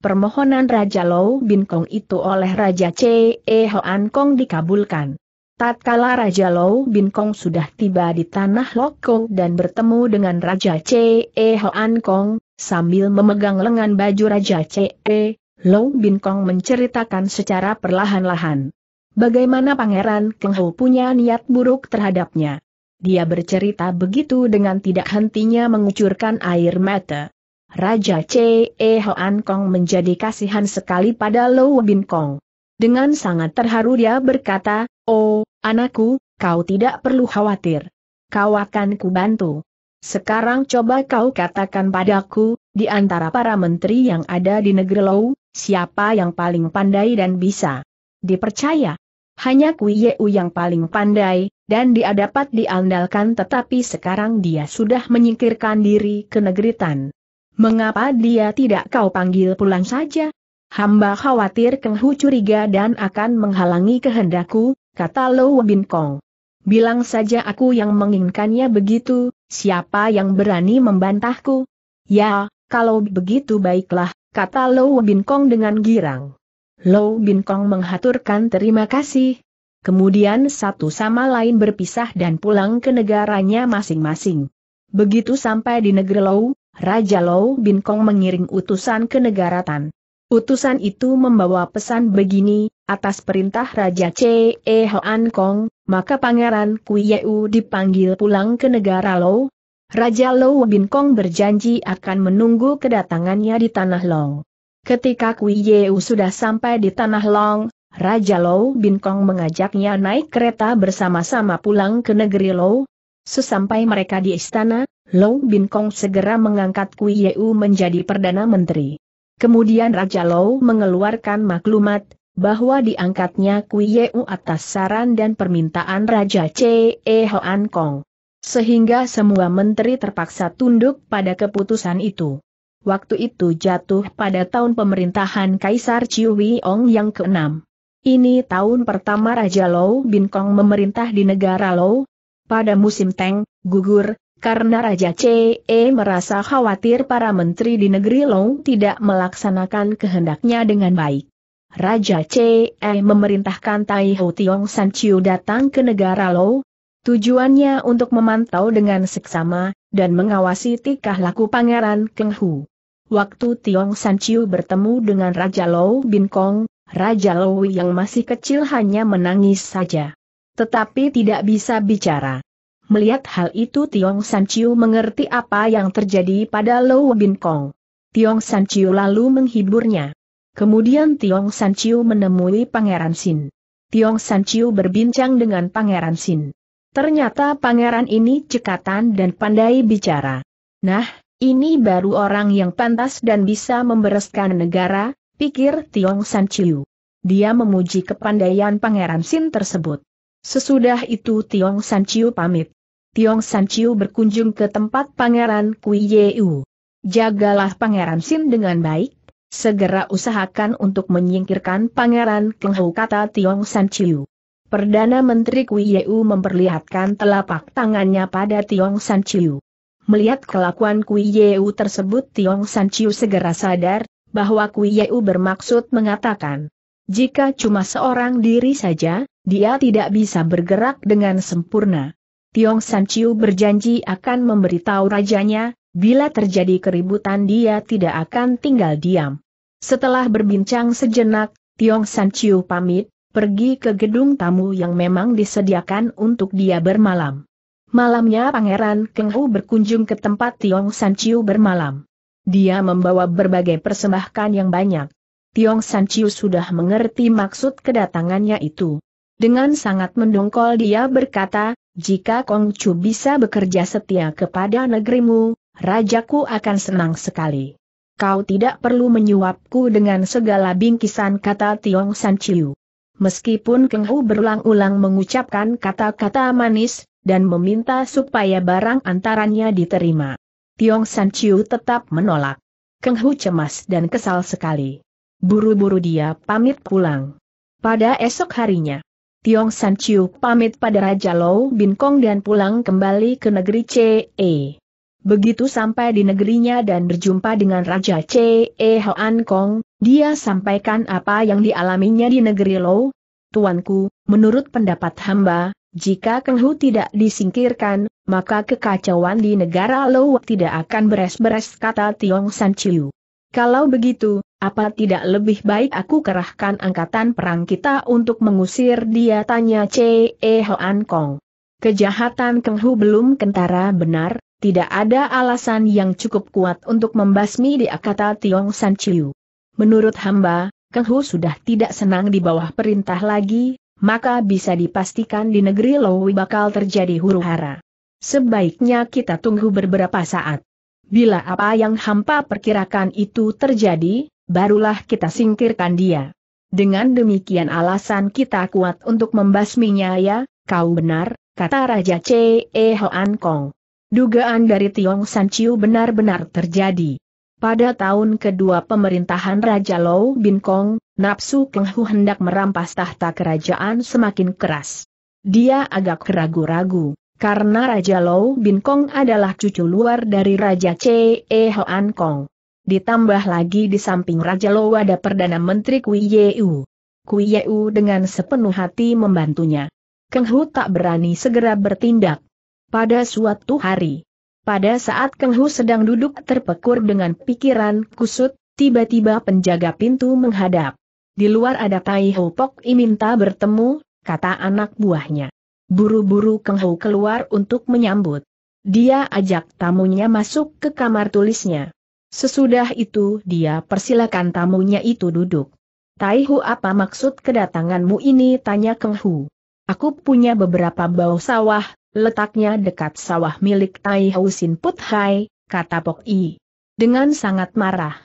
permohonan Raja Lou Bin Kong itu oleh Raja C. E. Hoan Kong dikabulkan. Tatkala Raja Lou Bin Kong sudah tiba di tanah Lokong dan bertemu dengan Raja C. E. Hoan Kong, sambil memegang lengan baju Raja C. E. Lou Bin Kong menceritakan secara perlahan-lahan. Bagaimana Pangeran Keng Ho punya niat buruk terhadapnya. Dia bercerita begitu dengan tidak hentinya mengucurkan air mata. Raja Che Hoan Kong menjadi kasihan sekali pada Lo Bin Kong. Dengan sangat terharu dia berkata, Oh, anakku, kau tidak perlu khawatir. Kau akan kubantu. Sekarang coba kau katakan padaku, di antara para menteri yang ada di negeri Low, siapa yang paling pandai dan bisa dipercaya? Hanya Kui Yeu yang paling pandai, dan dia dapat diandalkan tetapi sekarang dia sudah menyingkirkan diri ke negeri Tan. Mengapa dia tidak kau panggil pulang saja? Hamba khawatir Keng Hu curiga dan akan menghalangi kehendakku, kata Lo Bin Kong. Bilang saja aku yang menginginkannya begitu, siapa yang berani membantahku? Ya, kalau begitu baiklah, kata Lo Bin Kong dengan girang. Lo Bin Kong menghaturkan terima kasih. Kemudian satu sama lain berpisah dan pulang ke negaranya masing-masing. Begitu sampai di negeri Lou, Raja Lou Bin Kong mengiring utusan ke negara Tan. Utusan itu membawa pesan begini, atas perintah Raja C. E. Hoan Kong, maka Pangeran Kui Yeu dipanggil pulang ke negara Lou. Raja Lou Bin Kong berjanji akan menunggu kedatangannya di Tanah Long. Ketika Kui Yeu sudah sampai di Tanah Long, Raja Lou Bin Kong mengajaknya naik kereta bersama-sama pulang ke negeri Lou, Sesampai mereka di istana, Long Bin Kong segera mengangkat Kui Yeu menjadi Perdana Menteri. Kemudian Raja Lou mengeluarkan maklumat, bahwa diangkatnya Kui Yeu atas saran dan permintaan Raja C.E. Hoan Kong. Sehingga semua menteri terpaksa tunduk pada keputusan itu. Waktu itu jatuh pada tahun pemerintahan Kaisar Chiu Ong yang ke-6. Ini tahun pertama Raja Lou Bin Kong memerintah di negara Lou, pada musim Teng, gugur, karena Raja CE merasa khawatir para menteri di negeri Long tidak melaksanakan kehendaknya dengan baik. Raja CE memerintahkan Tai Ho Tiong San Chiu datang ke negara Long, tujuannya untuk memantau dengan seksama, dan mengawasi tikah laku Pangeran Keng Hu. Waktu Tiong San Chiu bertemu dengan Raja Lou Bin Kong, Raja Lou yang masih kecil hanya menangis saja tetapi tidak bisa bicara. Melihat hal itu Tiong San Chiu mengerti apa yang terjadi pada Lou Bin Kong. Tiong San Chiu lalu menghiburnya. Kemudian Tiong San Chiu menemui Pangeran Sin. Tiong San Chiu berbincang dengan Pangeran Sin. Ternyata pangeran ini cekatan dan pandai bicara. Nah, ini baru orang yang pantas dan bisa membereskan negara, pikir Tiong San Chiu. Dia memuji kepandaian pangeran Sin tersebut. Sesudah itu Tiong San Chiu pamit. Tiong San Chiu berkunjung ke tempat Pangeran Kui Yeu. Jagalah Pangeran Sin dengan baik, segera usahakan untuk menyingkirkan Pangeran Keng Hou kata Tiong San Chiu. Perdana Menteri Kui Yeu memperlihatkan telapak tangannya pada Tiong San Chiu. Melihat kelakuan Kui Yeu tersebut Tiong San Chiu segera sadar, bahwa Kui Yeu bermaksud mengatakan, jika cuma seorang diri saja, dia tidak bisa bergerak dengan sempurna. Tiong San Chiu berjanji akan memberitahu rajanya, bila terjadi keributan dia tidak akan tinggal diam. Setelah berbincang sejenak, Tiong San Chiu pamit, pergi ke gedung tamu yang memang disediakan untuk dia bermalam. Malamnya Pangeran Keng Hu berkunjung ke tempat Tiong San Chiu bermalam. Dia membawa berbagai persembahan yang banyak. Tiong San Chiu sudah mengerti maksud kedatangannya itu. Dengan sangat mendongkol dia berkata, jika Kong Chu bisa bekerja setia kepada negerimu, rajaku akan senang sekali. Kau tidak perlu menyuapku dengan segala bingkisan kata Tiong San Chiu. Meskipun Keng Hu berulang-ulang mengucapkan kata-kata manis, dan meminta supaya barang antarannya diterima. Tiong San Chiu tetap menolak. Keng Hu cemas dan kesal sekali. Buru-buru dia pamit pulang. Pada esok harinya, Tiong San Chiu pamit pada Raja Lou Bin Kong dan pulang kembali ke negeri C.E. Begitu sampai di negerinya dan berjumpa dengan Raja C.E. Hoan Kong, dia sampaikan apa yang dialaminya di negeri Lou. Tuanku, menurut pendapat hamba, jika Keng Hu tidak disingkirkan, maka kekacauan di negara Lou tidak akan beres-beres kata Tiong San Chiu. Kalau begitu, apa tidak lebih baik aku kerahkan angkatan perang kita untuk mengusir dia tanya C.E. Hoan Kong. Kejahatan Keng Hu belum kentara benar, tidak ada alasan yang cukup kuat untuk membasmi di akata Tiong San Chiu. Menurut hamba, Keng Hu sudah tidak senang di bawah perintah lagi, maka bisa dipastikan di negeri Lowi bakal terjadi huru hara. Sebaiknya kita tunggu beberapa saat. Bila apa yang hampa perkirakan itu terjadi, barulah kita singkirkan dia. Dengan demikian alasan kita kuat untuk membasminya ya, kau benar, kata Raja C. E. Hoan Kong. Dugaan dari Tiong San Chiu benar-benar terjadi. Pada tahun kedua pemerintahan Raja Lou Bin Kong, napsu Keng Hu hendak merampas tahta kerajaan semakin keras. Dia agak ragu-ragu, karena Raja Lou Bin Kong adalah cucu luar dari Raja C. E. Hoan Kong. Ditambah lagi di samping Raja Lo ada Perdana Menteri Kui U. Kui U dengan sepenuh hati membantunya. Keng Hu tak berani segera bertindak. Pada suatu hari, pada saat Keng Hu sedang duduk terpekur dengan pikiran kusut, tiba-tiba penjaga pintu menghadap. Di luar ada Tai Ho Pok I minta bertemu, kata anak buahnya. Buru-buru Keng Hu keluar untuk menyambut. Dia ajak tamunya masuk ke kamar tulisnya. Sesudah itu dia persilakan tamunya itu duduk. Taihu apa maksud kedatanganmu ini tanya Keng Hu. Aku punya beberapa bau sawah, letaknya dekat sawah milik Taihu Sin Put Hai, kata Pok I. Dengan sangat marah.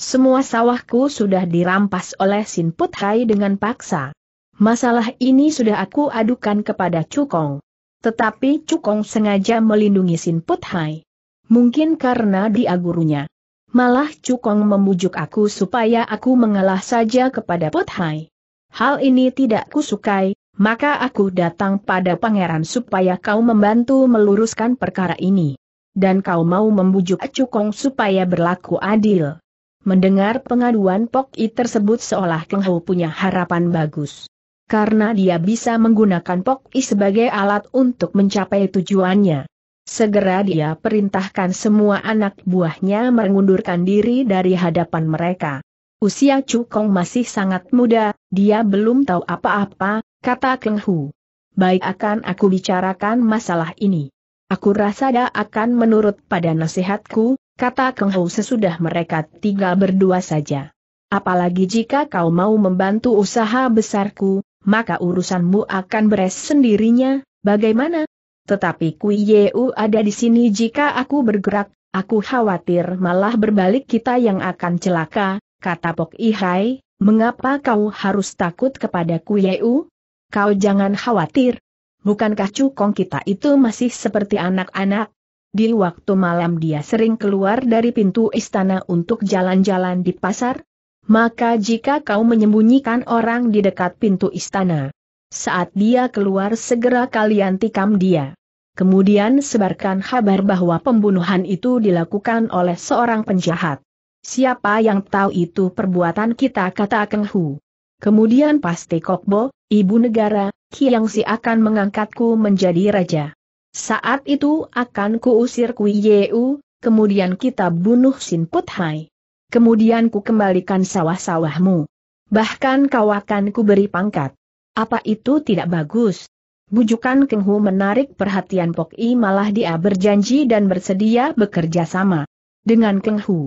Semua sawahku sudah dirampas oleh Sin Put Hai dengan paksa. Masalah ini sudah aku adukan kepada Cukong. Tetapi Cukong sengaja melindungi Sin Put Hai. Mungkin karena dia gurunya. Malah Cukong memujuk aku supaya aku mengalah saja kepada Pothai. Hal ini tidak kusukai, maka aku datang pada pangeran supaya kau membantu meluruskan perkara ini. Dan kau mau membujuk Cukong supaya berlaku adil. Mendengar pengaduan Pok I tersebut seolah Keng Ho punya harapan bagus. Karena dia bisa menggunakan Pok sebagai alat untuk mencapai tujuannya. Segera dia perintahkan semua anak buahnya mengundurkan diri dari hadapan mereka. Usia Cukong masih sangat muda, dia belum tahu apa-apa, kata Keng Hu. Baik akan aku bicarakan masalah ini. Aku rasa dia akan menurut pada nasihatku, kata Keng Hu sesudah mereka tiga berdua saja. Apalagi jika kau mau membantu usaha besarku, maka urusanmu akan beres sendirinya, bagaimana? tetapi Kui Yeu ada di sini jika aku bergerak, aku khawatir malah berbalik kita yang akan celaka, kata Pok Ihai, mengapa kau harus takut kepada Kui Yeu? Kau jangan khawatir. Bukankah cukong kita itu masih seperti anak-anak? Di waktu malam dia sering keluar dari pintu istana untuk jalan-jalan di pasar. Maka jika kau menyembunyikan orang di dekat pintu istana, saat dia keluar segera kalian tikam dia. Kemudian sebarkan kabar bahwa pembunuhan itu dilakukan oleh seorang penjahat. Siapa yang tahu itu perbuatan kita kata Keng Hu. Kemudian pasti Kokbo, ibu negara, Kiang Si akan mengangkatku menjadi raja. Saat itu akan kuusir Kui Yeu, kemudian kita bunuh Sin Put Hai. Kemudian ku kembalikan sawah-sawahmu. Bahkan kau akan kuberi pangkat. Apa itu tidak bagus? Bujukan Keng Hu menarik perhatian Pok I malah dia berjanji dan bersedia bekerja sama dengan Keng Hu.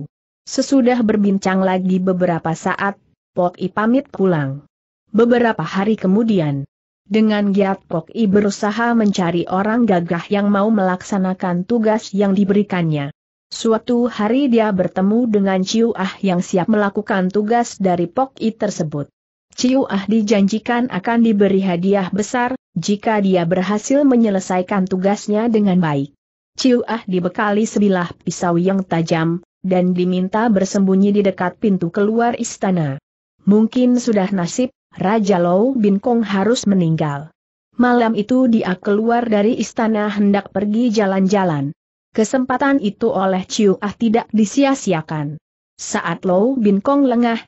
Sesudah berbincang lagi beberapa saat, Pok I pamit pulang. Beberapa hari kemudian, dengan giat Pok I berusaha mencari orang gagah yang mau melaksanakan tugas yang diberikannya. Suatu hari dia bertemu dengan Ciu Ah yang siap melakukan tugas dari Pok I tersebut. Ciu Ah dijanjikan akan diberi hadiah besar, jika dia berhasil menyelesaikan tugasnya dengan baik. Ciu Ah dibekali sebilah pisau yang tajam, dan diminta bersembunyi di dekat pintu keluar istana. Mungkin sudah nasib, Raja Lou Bin Kong harus meninggal. Malam itu dia keluar dari istana hendak pergi jalan-jalan. Kesempatan itu oleh Ciu Ah tidak disia-siakan. Saat Lou Bin Kong lengah,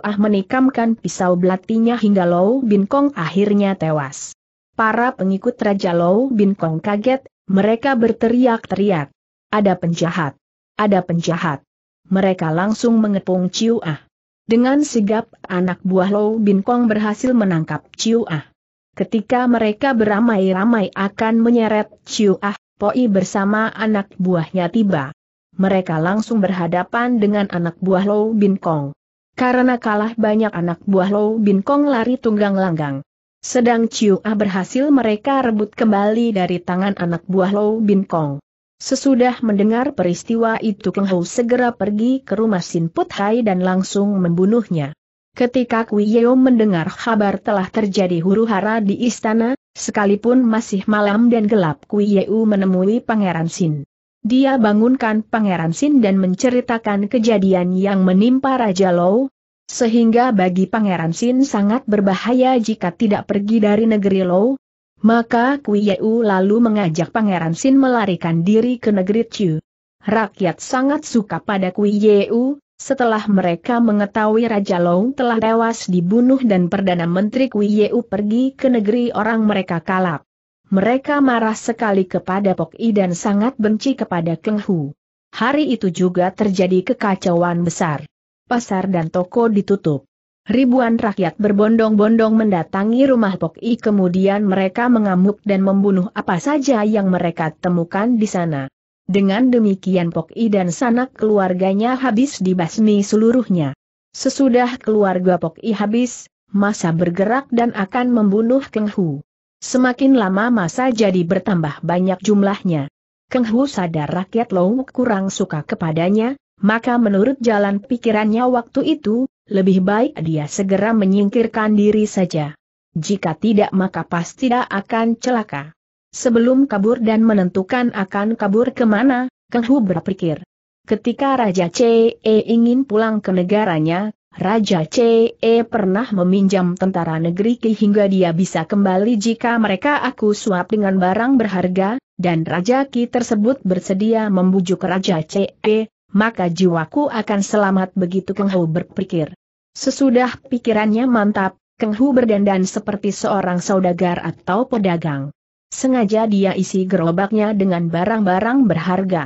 Ah menikamkan pisau belatinya hingga Lou Bin Kong akhirnya tewas. Para pengikut Raja Lou Bin Kong kaget, mereka berteriak-teriak. Ada penjahat. Ada penjahat. Mereka langsung mengepung Ah. Dengan sigap, anak buah Lou Bin Kong berhasil menangkap Ah. Ketika mereka beramai-ramai akan menyeret Ah, Poi bersama anak buahnya tiba. Mereka langsung berhadapan dengan anak buah Lou Bin Kong. Karena kalah banyak anak buah Lou Bin Kong lari tunggang langgang. Sedang Chiu Ah berhasil mereka rebut kembali dari tangan anak buah Lou Bin Kong. Sesudah mendengar peristiwa itu Keng Hou segera pergi ke rumah Sin Put Hai dan langsung membunuhnya. Ketika Kui Yeo mendengar kabar telah terjadi huru-hara di istana, sekalipun masih malam dan gelap Kui Yeo menemui Pangeran Sin dia bangunkan Pangeran Sin dan menceritakan kejadian yang menimpa Raja Low, sehingga bagi Pangeran Sin sangat berbahaya jika tidak pergi dari negeri Low. maka Kui Yeu lalu mengajak Pangeran Sin melarikan diri ke negeri Chu. Rakyat sangat suka pada Kui Yeu, setelah mereka mengetahui Raja Low telah tewas dibunuh dan Perdana Menteri Kui Yeu pergi ke negeri orang mereka kalap. Mereka marah sekali kepada Pok I dan sangat benci kepada Keng Hu. Hari itu juga terjadi kekacauan besar. Pasar dan toko ditutup. Ribuan rakyat berbondong-bondong mendatangi rumah Pok I kemudian mereka mengamuk dan membunuh apa saja yang mereka temukan di sana. Dengan demikian Pok I dan sanak keluarganya habis dibasmi seluruhnya. Sesudah keluarga Pok I habis, masa bergerak dan akan membunuh Keng Hu. Semakin lama masa jadi bertambah banyak jumlahnya. Keng Hu sadar rakyat Lou kurang suka kepadanya, maka menurut jalan pikirannya waktu itu, lebih baik dia segera menyingkirkan diri saja. Jika tidak maka pasti tidak akan celaka. Sebelum kabur dan menentukan akan kabur kemana, Keng Hu berpikir. Ketika Raja CE ingin pulang ke negaranya, Raja CE pernah meminjam tentara negeri Ki hingga dia bisa kembali jika mereka aku suap dengan barang berharga, dan Raja Ki tersebut bersedia membujuk Raja CE, maka jiwaku akan selamat begitu Keng Hu berpikir. Sesudah pikirannya mantap, Keng Hu berdandan seperti seorang saudagar atau pedagang. Sengaja dia isi gerobaknya dengan barang-barang berharga.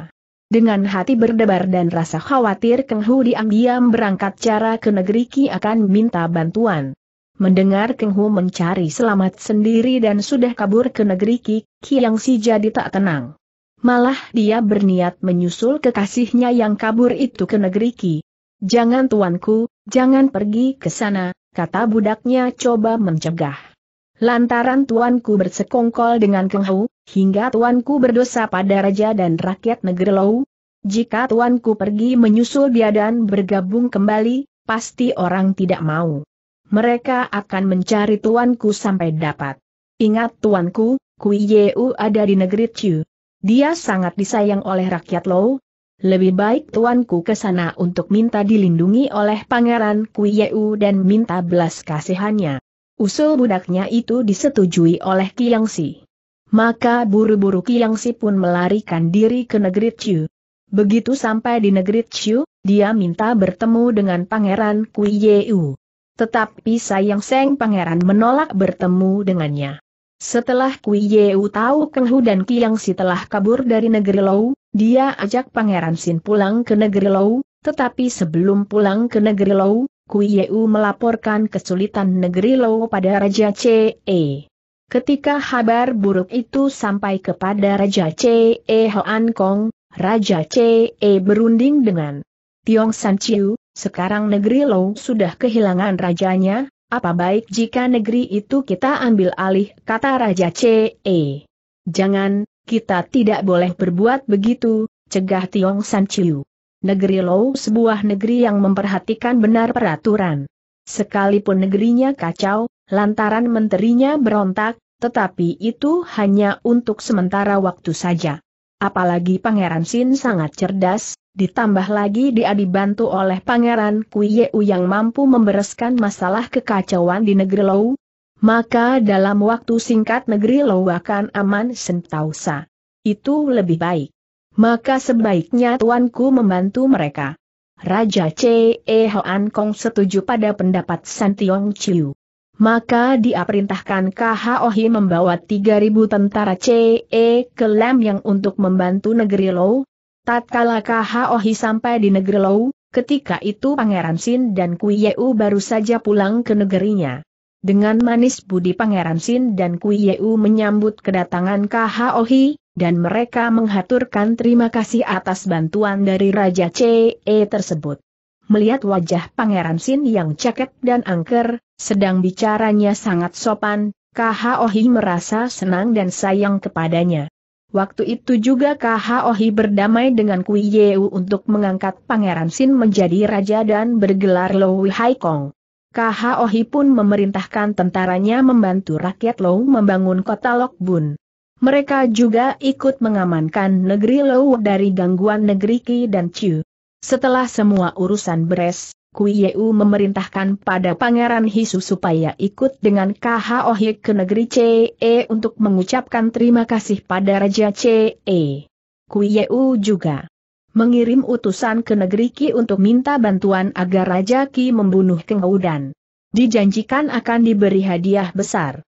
Dengan hati berdebar dan rasa khawatir Keng Hu diam-diam berangkat cara ke negeri Ki akan minta bantuan. Mendengar Keng Hu mencari selamat sendiri dan sudah kabur ke negeri Ki, Ki Yang Si jadi tak tenang. Malah dia berniat menyusul kekasihnya yang kabur itu ke negeri Ki. Jangan tuanku, jangan pergi ke sana, kata budaknya coba mencegah. Lantaran tuanku bersekongkol dengan Keng Hu, Hingga tuanku berdosa pada raja dan rakyat negeri Lou, jika tuanku pergi menyusul dia dan bergabung kembali, pasti orang tidak mau. Mereka akan mencari tuanku sampai dapat. Ingat tuanku, Kui Yeu ada di negeri Chu. Dia sangat disayang oleh rakyat Lou. Lebih baik tuanku ke sana untuk minta dilindungi oleh pangeran Kui Yeu dan minta belas kasihannya. Usul budaknya itu disetujui oleh Kiangsi. Maka buru-buru Kiang Si pun melarikan diri ke negeri Chu. Begitu sampai di negeri Chu, dia minta bertemu dengan Pangeran Kui Yeu. Tetapi sayang Seng Pangeran menolak bertemu dengannya. Setelah Kui Yeu tahu Kenghu dan Kiang Si telah kabur dari negeri Lou, dia ajak Pangeran Sin pulang ke negeri Lou, tetapi sebelum pulang ke negeri Lou, Kui Yeu melaporkan kesulitan negeri Lou pada Raja Ce. E. Ketika kabar buruk itu sampai kepada Raja C.E. Hoan Kong, Raja C.E. berunding dengan Tiong San Chiu, sekarang negeri Lou sudah kehilangan rajanya, apa baik jika negeri itu kita ambil alih, kata Raja C.E. Jangan, kita tidak boleh berbuat begitu, cegah Tiong San Chiu. Negeri Low sebuah negeri yang memperhatikan benar peraturan. Sekalipun negerinya kacau, lantaran menterinya berontak, tetapi itu hanya untuk sementara waktu saja. Apalagi Pangeran Sin sangat cerdas, ditambah lagi dia dibantu oleh Pangeran Kuiyeu yang mampu membereskan masalah kekacauan di negeri Lou. Maka dalam waktu singkat negeri Lou akan aman sentausa. Itu lebih baik. Maka sebaiknya tuanku membantu mereka. Raja C.E. Hoan Kong setuju pada pendapat Santiong Chiu maka dia perintahkan KHOHI membawa 3.000 tentara CE ke Lem yang untuk membantu negeri Low. Tatkala KHOHI sampai di negeri Low, ketika itu Pangeran Sin dan Kuiyeu baru saja pulang ke negerinya. Dengan manis budi Pangeran Sin dan Kuiyeu menyambut kedatangan KHOHI, dan mereka menghaturkan terima kasih atas bantuan dari Raja CE tersebut melihat wajah Pangeran Sin yang ceket dan angker, sedang bicaranya sangat sopan, Ohi merasa senang dan sayang kepadanya. Waktu itu juga Ohi berdamai dengan Kui Yeu untuk mengangkat Pangeran Sin menjadi raja dan bergelar Lou Haikong. Ohi pun memerintahkan tentaranya membantu rakyat Lou membangun kota Lokbun. Mereka juga ikut mengamankan negeri Lou dari gangguan negeri Ki dan Chu. Setelah semua urusan beres, Kui Yeu memerintahkan pada Pangeran Hisu supaya ikut dengan KHO Hik ke negeri CE untuk mengucapkan terima kasih pada Raja CE. Kui Yeu juga mengirim utusan ke negeri Ki untuk minta bantuan agar Raja Ki membunuh Kengoudan. Dijanjikan akan diberi hadiah besar.